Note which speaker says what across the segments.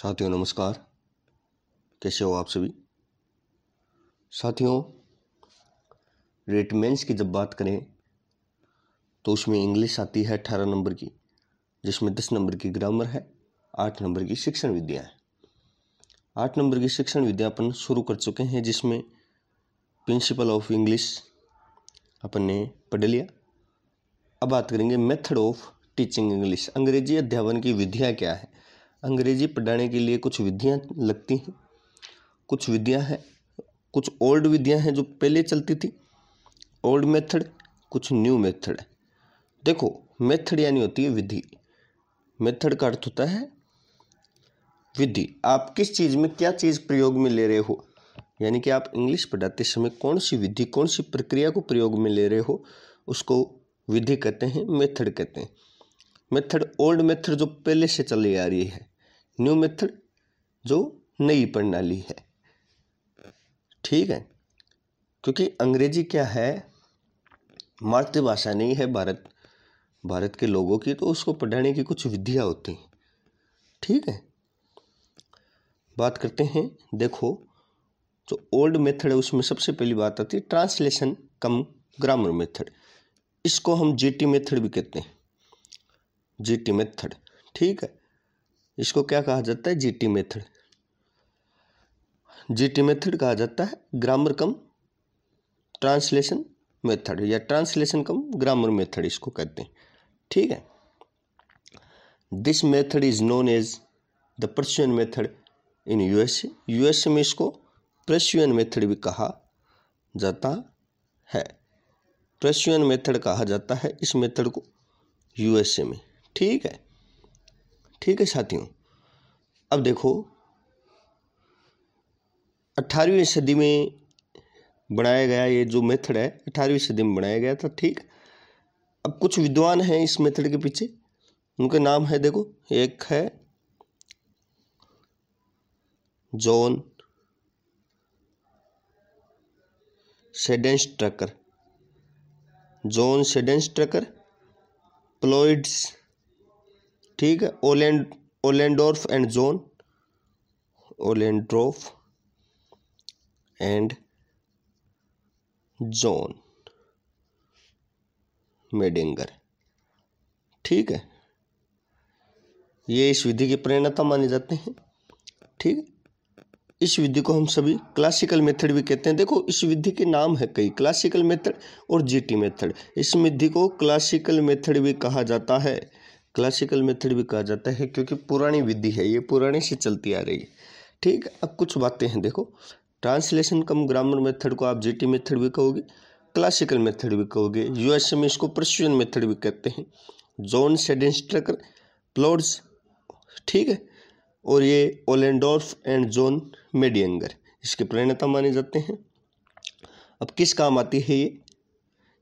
Speaker 1: साथियों नमस्कार कैसे हो आप सभी साथियों रेटमेंस की जब बात करें तो उसमें इंग्लिश आती है अठारह नंबर की जिसमें दस नंबर की ग्रामर है आठ नंबर की शिक्षण विद्या है आठ नंबर की शिक्षण विद्या अपन शुरू कर चुके हैं जिसमें प्रिंसिपल ऑफ इंग्लिश अपन ने पढ़ लिया अब बात करेंगे मेथड ऑफ टीचिंग इंग्लिश अंग्रेजी अध्यापन की विधियाँ क्या है अंग्रेजी पढ़ाने के लिए कुछ विधियाँ लगती हैं कुछ विधियाँ हैं कुछ ओल्ड विधियाँ हैं जो पहले चलती थी ओल्ड मेथड कुछ न्यू मेथड है देखो मेथड यानी होती है विधि मेथड का अर्थ होता है विधि आप किस चीज़ में क्या चीज़ प्रयोग में ले रहे हो यानी कि आप इंग्लिश पढ़ाते समय कौन सी विधि कौन सी प्रक्रिया को प्रयोग में ले रहे हो उसको विधि कहते हैं मेथड कहते हैं मेथड ओल्ड मेथड जो पहले से चली आ रही है न्यू मेथड जो नई प्रणाली है ठीक है क्योंकि अंग्रेजी क्या है मातृभाषा नहीं है भारत भारत के लोगों की तो उसको पढ़ाने की कुछ विधियाँ होती हैं ठीक है बात करते हैं देखो जो ओल्ड मेथड है उसमें सबसे पहली बात आती है ट्रांसलेशन कम ग्रामर मेथड इसको हम जीटी मेथड भी कहते हैं जीटी मेथड ठीक है इसको क्या कहा जाता है जीटी मेथड जीटी मेथड कहा जाता है ग्रामर कम ट्रांसलेशन मेथड या ट्रांसलेशन कम ग्रामर मेथड इसको कहते हैं ठीक है this method is known as the Prussian method in USA USA में इसको प्रशियन मेथड भी कहा जाता है प्रशियन मेथड कहा जाता है इस मेथड को यूएसए में ठीक है ठीक है साथियों अब देखो अट्ठारहवीं सदी में बनाया गया ये जो मेथड है अठारहवीं सदी में बनाया गया था ठीक अब कुछ विद्वान हैं इस मेथड के पीछे उनके नाम है देखो एक है Johann Seidenstucker Johann Seidenstucker Ploetz ठीक है ओलेंड Ollendorff and Johann Ollendorff and Johann Meidinger ठीक है ये इस विधि की प्रेरणता माने जाते हैं ठीक इस विधि को हम सभी क्लासिकल मेथड भी कहते हैं देखो इस विधि के नाम है कई क्लासिकल मेथड और जीटी मेथड इस विधि को क्लासिकल मेथड भी कहा जाता है क्लासिकल मेथड भी कहा जाता है क्योंकि पुरानी विधि है ये पुराने से चलती आ रही है ठीक अब कुछ बातें हैं देखो ट्रांसलेशन कम ग्रामर मेथड को आप जीटी मेथड भी कहोगे क्लासिकल मेथड भी कहोगे यूएसए में इसको प्रसिजन मेथड भी कहते हैं जॉन सेडेंस्ट्रकर प्लॉड्स ठीक है और ये ओलेंडोर्फ एंड जॉन मेडियंगर इसके प्रणेता माने जाते हैं अब किस काम आती है ये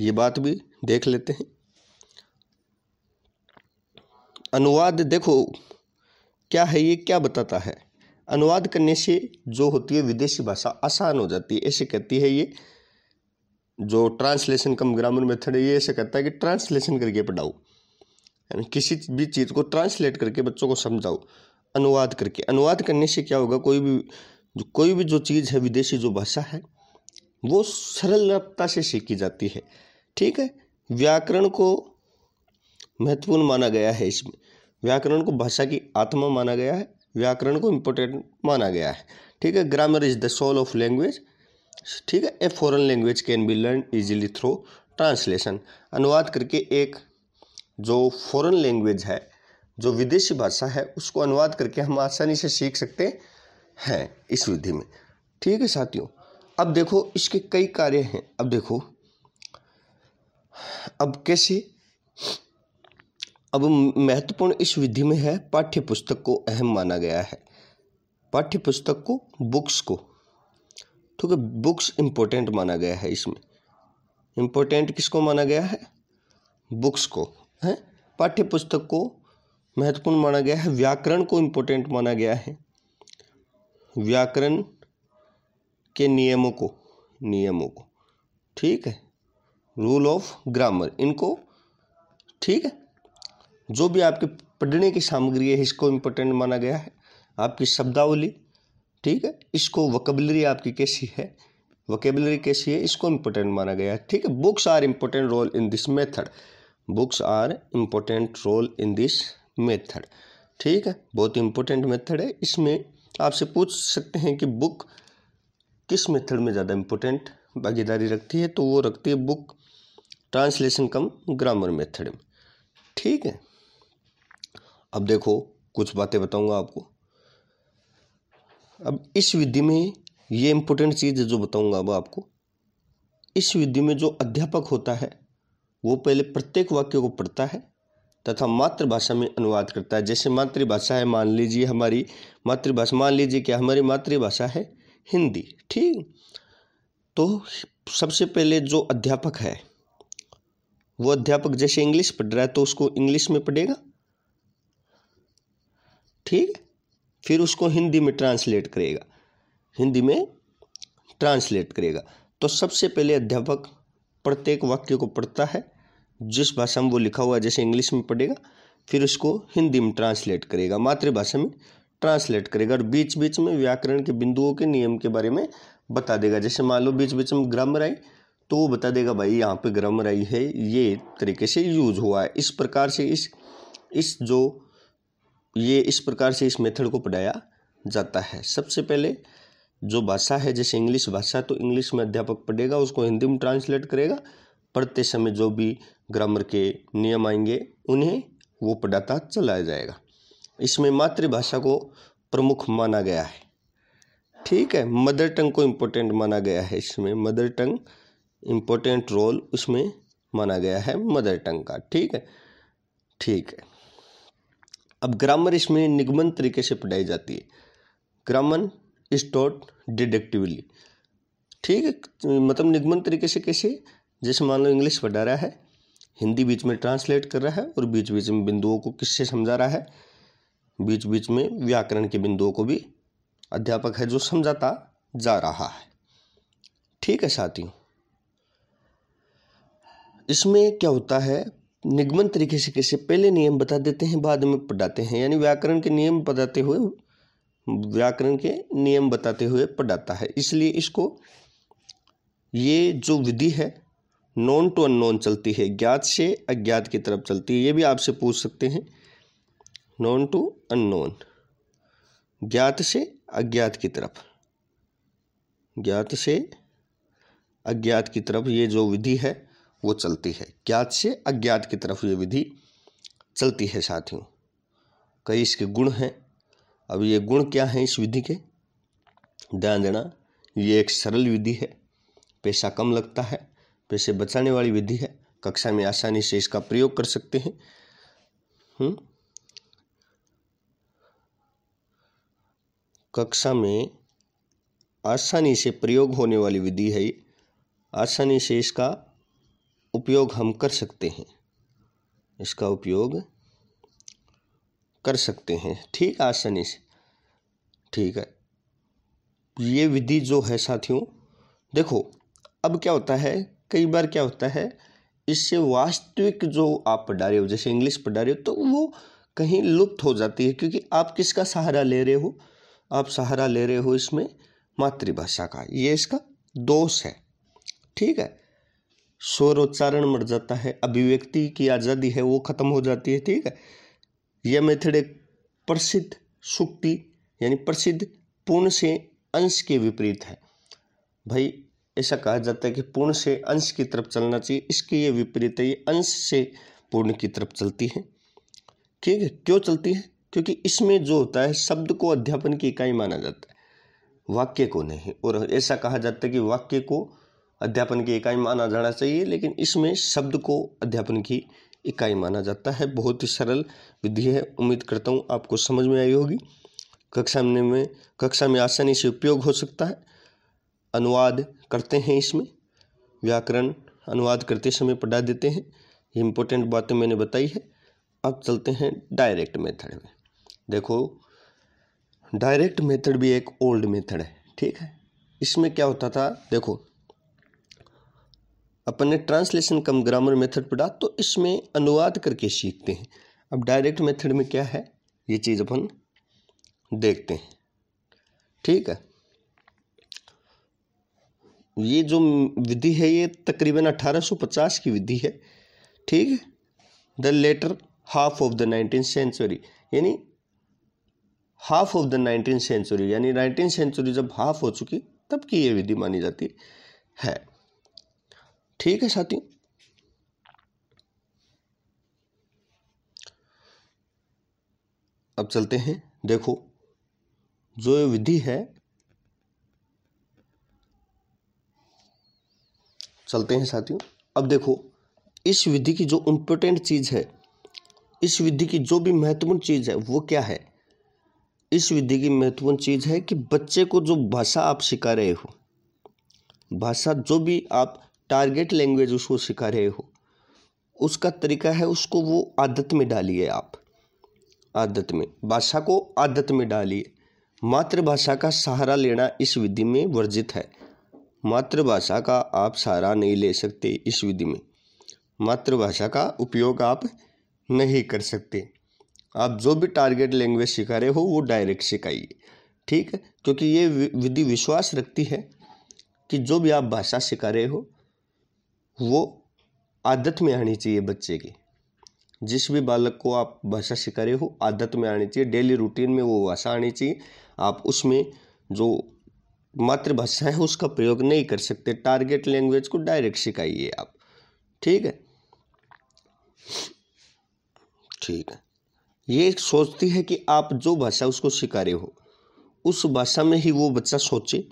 Speaker 1: ये बात भी देख लेते हैं अनुवाद देखो क्या है ये क्या बताता है अनुवाद करने से जो होती है विदेशी भाषा आसान हो जाती है ऐसे कहती है ये जो ट्रांसलेशन कम ग्रामर मेथड है ये ऐसे कहता है कि ट्रांसलेशन करके पढ़ाओ यानी किसी भी चीज़ को ट्रांसलेट करके बच्चों को समझाओ अनुवाद करके अनुवाद करने से क्या होगा कोई भी जो कोई भी जो चीज़ है विदेशी जो भाषा है वो सरलता से सीखी जाती है ठीक है व्याकरण को महत्वपूर्ण माना गया है इसमें व्याकरण को भाषा की आत्मा माना गया है व्याकरण को इम्पोर्टेंट माना गया है ठीक है grammar is the soul of language ठीक है a foreign language can be learn easily through translation अनुवाद करके एक जो फॉरन लैंग्वेज है जो विदेशी भाषा है उसको अनुवाद करके हम आसानी से सीख सकते हैं इस विधि में ठीक है साथियों अब देखो इसके कई कार्य हैं अब देखो अब कैसे अब महत्वपूर्ण इस विधि में है पाठ्य पुस्तक को अहम माना गया है पाठ्य पुस्तक को बुक्स को ठीक है बुक्स इम्पोर्टेंट माना गया है इसमें इंपॉर्टेंट किसको माना गया है बुक्स को है पाठ्य पुस्तक को महत्वपूर्ण माना गया है व्याकरण को इम्पोर्टेंट माना गया है व्याकरण के नियमों को नियमों को ठीक है रूल ऑफ ग्रामर इनको ठीक है जो भी आपके पढ़ने की सामग्री है इसको इम्पोर्टेंट माना गया है आपकी शब्दावली ठीक है इसको वकेबलरी आपकी कैसी है वकेबलरी कैसी है इसको इम्पोर्टेंट माना गया है ठीक है books are important role in this method books are important role in this method ठीक है बहुत इम्पोर्टेंट मेथड है इसमें आपसे पूछ सकते हैं कि बुक किस मेथड में ज़्यादा इम्पोर्टेंट भागीदारी रखती है तो वो रखती है book translation cum grammar method में ठीक है अब देखो कुछ बातें बताऊंगा आपको अब इस विधि में ये इम्पोर्टेंट चीज़ है जो बताऊंगा अब आपको इस विधि में जो अध्यापक होता है वो पहले प्रत्येक वाक्य को पढ़ता है तथा मातृभाषा में अनुवाद करता है जैसे मातृभाषा है मान लीजिए हमारी मातृभाषा मान लीजिए क्या हमारी मातृभाषा है हिंदी ठीक तो सबसे पहले जो अध्यापक है वो अध्यापक जैसे इंग्लिश पढ़ रहा है तो उसको इंग्लिश में पढ़ेगा ठीक फिर उसको हिंदी में ट्रांसलेट करेगा हिंदी में ट्रांसलेट करेगा तो सबसे पहले अध्यापक प्रत्येक वाक्य को पढ़ता है जिस भाषा में वो लिखा हुआ है जैसे इंग्लिश में पढ़ेगा फिर उसको हिंदी में ट्रांसलेट करेगा मातृभाषा में ट्रांसलेट करेगा और बीच बीच में व्याकरण के बिंदुओं के नियम के बारे में बता देगा जैसे मान लो बीच बीच में ग्रामर आई तो वो बता देगा भाई यहाँ पे ग्रामर आई है ये तरीके से यूज हुआ है इस प्रकार से इस इस जो ये इस प्रकार से इस मेथड को पढ़ाया जाता है सबसे पहले जो भाषा है जैसे इंग्लिश भाषा तो इंग्लिश में अध्यापक पढ़ेगा उसको हिंदी में ट्रांसलेट करेगा पढ़ते समय जो भी ग्रामर के नियम आएंगे उन्हें वो पढ़ाता चलाया जाएगा इसमें मातृभाषा को प्रमुख माना गया है ठीक है मदर टंग को इम्पोर्टेंट माना गया है इसमें मदर टंग इम्पोर्टेंट रोल उसमें माना गया है मदर टंग का ठीक है ठीक है अब ग्रामर इसमें निगमन तरीके से पढ़ाई जाती है ग्रामन इज टॉट डिडक्टिवली ठीक है मतलब निगमन तरीके से कैसे जैसे मान लो इंग्लिश पढ़ा रहा है हिंदी बीच में ट्रांसलेट कर रहा है और बीच बीच में बिंदुओं को किससे समझा रहा है बीच बीच में व्याकरण के बिंदुओं को भी अध्यापक है जो समझाता जा रहा है ठीक है साथियों इसमें क्या होता है निगमन तरीके से कैसे पहले नियम बता देते हैं बाद में पढ़ाते हैं यानी व्याकरण के नियम बताते हुए व्याकरण के नियम बताते हुए पढ़ाता है इसलिए इसको ये जो विधि है नॉन टू अननोन चलती है ज्ञात से अज्ञात की तरफ चलती है ये भी आपसे पूछ सकते हैं नॉन टू अननोन ज्ञात से अज्ञात की तरफ ज्ञात से अज्ञात की तरफ ये जो विधि है वो चलती है ज्ञात से अज्ञात की तरफ ये विधि चलती है साथियों कई इसके गुण हैं अब ये गुण क्या हैं इस विधि के ध्यान देना ये एक सरल विधि है पैसा कम लगता है पैसे बचाने वाली विधि है कक्षा में आसानी से इसका प्रयोग कर सकते हैं कक्षा में आसानी से प्रयोग होने वाली विधि है आसानी से इसका उपयोग हम कर सकते हैं इसका उपयोग कर सकते हैं ठीक आसानी से ठीक है ये विधि जो है साथियों देखो अब क्या होता है कई बार क्या होता है इससे वास्तविक जो आप पढ़ा रहे हो जैसे इंग्लिश पढ़ा रहे हो तो वो कहीं लुप्त हो जाती है क्योंकि आप किसका सहारा ले रहे हो आप सहारा ले रहे हो इसमें मातृभाषा का ये इसका दोष है ठीक है स्वर उच्चारण मर जाता है अभिव्यक्ति की आज़ादी है वो ख़त्म हो जाती है ठीक है यह मेथड एक प्रसिद्ध सुक्ति यानी प्रसिद्ध पूर्ण से अंश के विपरीत है भाई ऐसा कहा जाता है कि पूर्ण से अंश की तरफ चलना चाहिए इसके ये विपरीत है ये अंश से पूर्ण की तरफ चलती है ठीक है क्यों चलती है क्योंकि इसमें जो होता है शब्द को अध्यापन की इकाई माना जाता है वाक्य को नहीं और ऐसा कहा जाता है कि वाक्य को अध्यापन की इकाई माना जाना चाहिए लेकिन इसमें शब्द को अध्यापन की इकाई माना जाता है बहुत ही सरल विधि है उम्मीद करता हूँ आपको समझ में आई होगी कक्षा में, में कक्षा में आसानी से उपयोग हो सकता है अनुवाद करते हैं इसमें व्याकरण अनुवाद करते समय पढ़ा देते हैं ये इम्पोर्टेंट बातें तो मैंने बताई है अब चलते हैं डायरेक्ट मेथड में देखो डायरेक्ट मेथड भी एक ओल्ड मेथड है ठीक है इसमें क्या होता था देखो अपन ने ट्रांसलेशन कम ग्रामर मेथड पढ़ा तो इसमें अनुवाद करके सीखते हैं अब डायरेक्ट मेथड में क्या है ये चीज़ अपन देखते हैं ठीक है ये जो विधि है ये तकरीबन 1850 की विधि है ठीक है the latter half of the nineteen century यानी half of the nineteen century यानी नाइनटीन सेंचुरी जब हाफ हो चुकी तब की ये विधि मानी जाती है ठीक है साथियों अब चलते हैं देखो जो ये विधि है चलते हैं साथियों अब देखो इस विधि की जो इंपोर्टेंट चीज़ है इस विधि की जो भी महत्वपूर्ण चीज़ है वो क्या है इस विधि की महत्वपूर्ण चीज़ है कि बच्चे को जो भाषा आप सिखा रहे हो भाषा जो भी आप टारगेट लैंग्वेज उसको सिखा रहे हो उसका तरीका है उसको वो आदत में डालिए आप आदत में भाषा को आदत में डालिए मातृभाषा का सहारा लेना इस विधि में वर्जित है मातृभाषा का आप सहारा नहीं ले सकते इस विधि में मातृभाषा का उपयोग आप नहीं कर सकते आप जो भी टारगेट लैंग्वेज सिखा रहे हो वो डायरेक्ट सिखाइए ठीक है क्योंकि ये विधि विश्वास रखती है कि जो भी आप भाषा सिखा रहे हो वो आदत में आनी चाहिए बच्चे की जिस भी बालक को आप भाषा सिखा रहे हो आदत में आनी चाहिए डेली रूटीन में वो भाषा आनी चाहिए आप उसमें जो मातृभाषा है उसका प्रयोग नहीं कर सकते टारगेट लैंग्वेज को डायरेक्ट सिखाइए आप ठीक है ठीक है ये सोचती है कि आप जो भाषा उसको सिखा रहे हो उस भाषा में ही वो बच्चा सोचे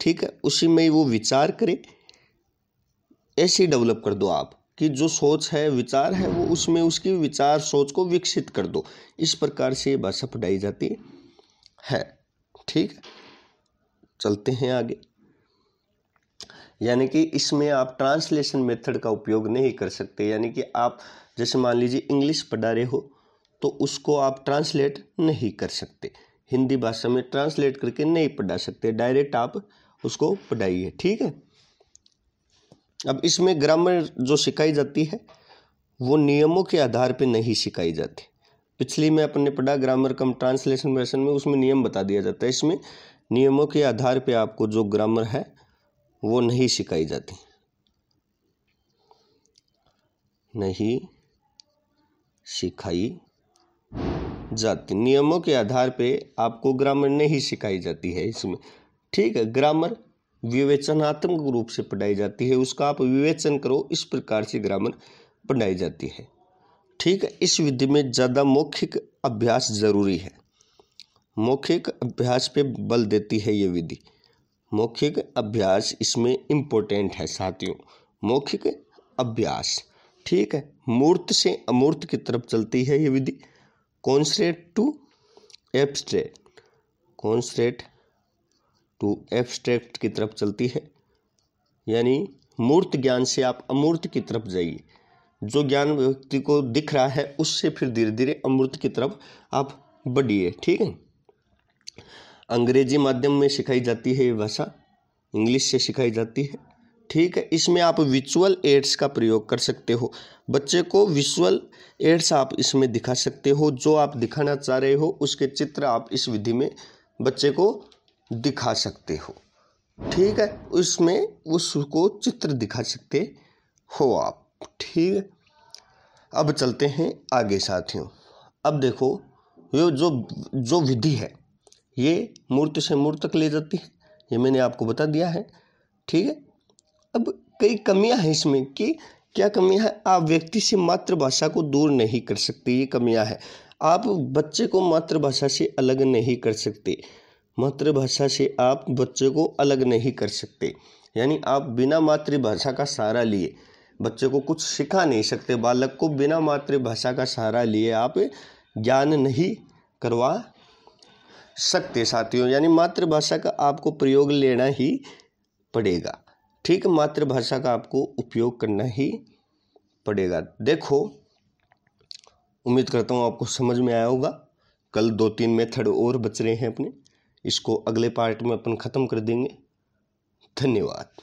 Speaker 1: ठीक है उसी में ही वो विचार करे ऐसी डेवलप कर दो आप कि जो सोच है विचार है वो उसमें उसकी विचार सोच को विकसित कर दो इस प्रकार से ये भाषा पढ़ाई जाती है ठीक है चलते हैं आगे यानी कि इसमें आप ट्रांसलेशन मेथड का उपयोग नहीं कर सकते यानी कि आप जैसे मान लीजिए इंग्लिश पढ़ा रहे हो तो उसको आप ट्रांसलेट नहीं कर सकते हिंदी भाषा में ट्रांसलेट करके नहीं पढ़ा सकते डायरेक्ट आप उसको पढ़ाइए ठीक है अब इसमें ग्रामर जो सिखाई जाती है वो नियमों के आधार पे नहीं सिखाई जाती पिछली में अपन ने पढ़ा ग्रामर कम ट्रांसलेशन वर्सन में उसमें नियम बता दिया जाता है इसमें नियमों के आधार पे आपको जो ग्रामर है वो नहीं सिखाई जाती नहीं सिखाई जाती नियमों के आधार पे आपको ग्रामर नहीं सिखाई जाती है इसमें ठीक है ग्रामर विवेचनात्मक रूप से पढ़ाई जाती है उसका आप विवेचन करो इस प्रकार से ग्रामर पढ़ाई जाती है ठीक है इस विधि में ज़्यादा मौखिक अभ्यास जरूरी है मौखिक अभ्यास पे बल देती है ये विधि मौखिक अभ्यास इसमें इम्पोर्टेंट है साथियों मौखिक अभ्यास ठीक है मूर्त से अमूर्त की तरफ चलती है ये विधि concrete to abstract concrete to abstract की तरफ चलती है यानी मूर्त ज्ञान से आप अमूर्त की तरफ जाइए जो ज्ञान व्यक्ति को दिख रहा है उससे फिर धीरे धीरे अमूर्त की तरफ आप बढ़िए ठीक है अंग्रेजी माध्यम में सिखाई जाती है ये भाषा इंग्लिश से सिखाई जाती है ठीक है इसमें आप विचुअल एड्स का प्रयोग कर सकते हो बच्चे को विचुअल एड्स आप इसमें दिखा सकते हो जो आप दिखाना चाह रहे हो उसके चित्र आप इस विधि में बच्चे को दिखा सकते हो ठीक है उसमें उसको चित्र दिखा सकते हो आप ठीक है अब चलते हैं आगे साथियों अब देखो ये जो जो विधि है ये मूर्त से मूर्त तक ले जाती है ये मैंने आपको बता दिया है ठीक है अब कई कमियां हैं इसमें कि क्या कमियां है आप व्यक्ति से मातृभाषा को दूर नहीं कर सकते ये कमियां है आप बच्चे को मातृभाषा से अलग नहीं कर सकते मातृभाषा से आप बच्चे को अलग नहीं कर सकते यानी आप बिना मातृभाषा का सहारा लिए बच्चे को कुछ सिखा नहीं सकते बालक को बिना मातृभाषा का सहारा लिए आप ज्ञान नहीं करवा सकते साथियों यानी मातृभाषा का आपको प्रयोग लेना ही पड़ेगा ठीक मातृभाषा का आपको उपयोग करना ही पड़ेगा देखो उम्मीद करता हूँ आपको समझ में आया होगा कल दो तीन मेथड और बच रहे हैं अपने इसको अगले पार्ट में अपन ख़त्म कर देंगे धन्यवाद